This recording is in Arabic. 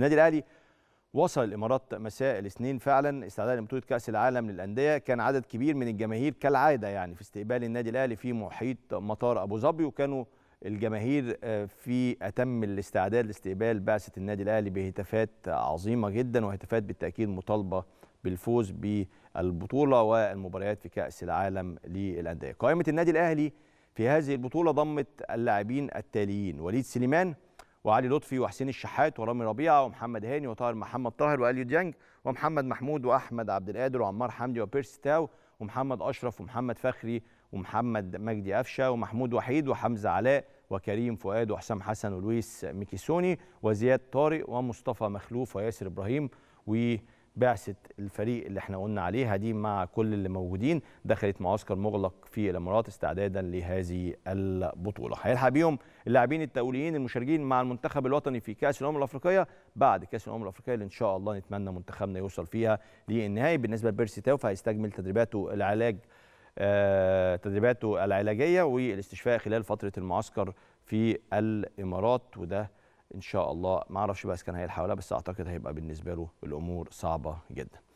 النادي الاهلي وصل الامارات مساء الاثنين فعلا استعدادا لبطوله كاس العالم للانديه كان عدد كبير من الجماهير كالعاده يعني في استقبال النادي الاهلي في محيط مطار ابو ظبي وكانوا الجماهير آه، في اتم الاستعداد لاستقبال بعثه النادي الاهلي بهتافات عظيمه جدا وهتافات بالتاكيد مطالبه بالفوز بالبطوله والمباريات في كاس العالم للانديه قائمه النادي الاهلي في هذه البطوله ضمت اللاعبين التاليين وليد سليمان وعلي لطفي وحسين الشحات ورامي ربيعه ومحمد هاني وطاهر محمد طاهر واليو ديانج ومحمد محمود واحمد عبد القادر وعمار حمدي وبيرسي تاو ومحمد اشرف ومحمد فخري ومحمد مجدي قفشه ومحمود وحيد وحمزه علاء وكريم فؤاد وحسام حسن ولويس ميكيسوني وزياد طارق ومصطفى مخلوف وياسر ابراهيم و بعثه الفريق اللي احنا قلنا عليها دي مع كل اللي موجودين دخلت معسكر مغلق في الامارات استعدادا لهذه البطوله هيلحق بيهم اللاعبين التوليين المشاركين مع المنتخب الوطني في كاس الامم الافريقيه بعد كاس الامم الافريقيه اللي ان شاء الله نتمنى منتخبنا يوصل فيها للنهائي بالنسبه لبيرسي تاو فهيستكمل تدريباته العلاج آه تدريباته العلاجيه والاستشفاء خلال فتره المعسكر في الامارات وده ان شاء الله ما اعرفش بقى اذا كان هيلحق ولا بس اعتقد هيبقى بالنسبه له الامور صعبه جدا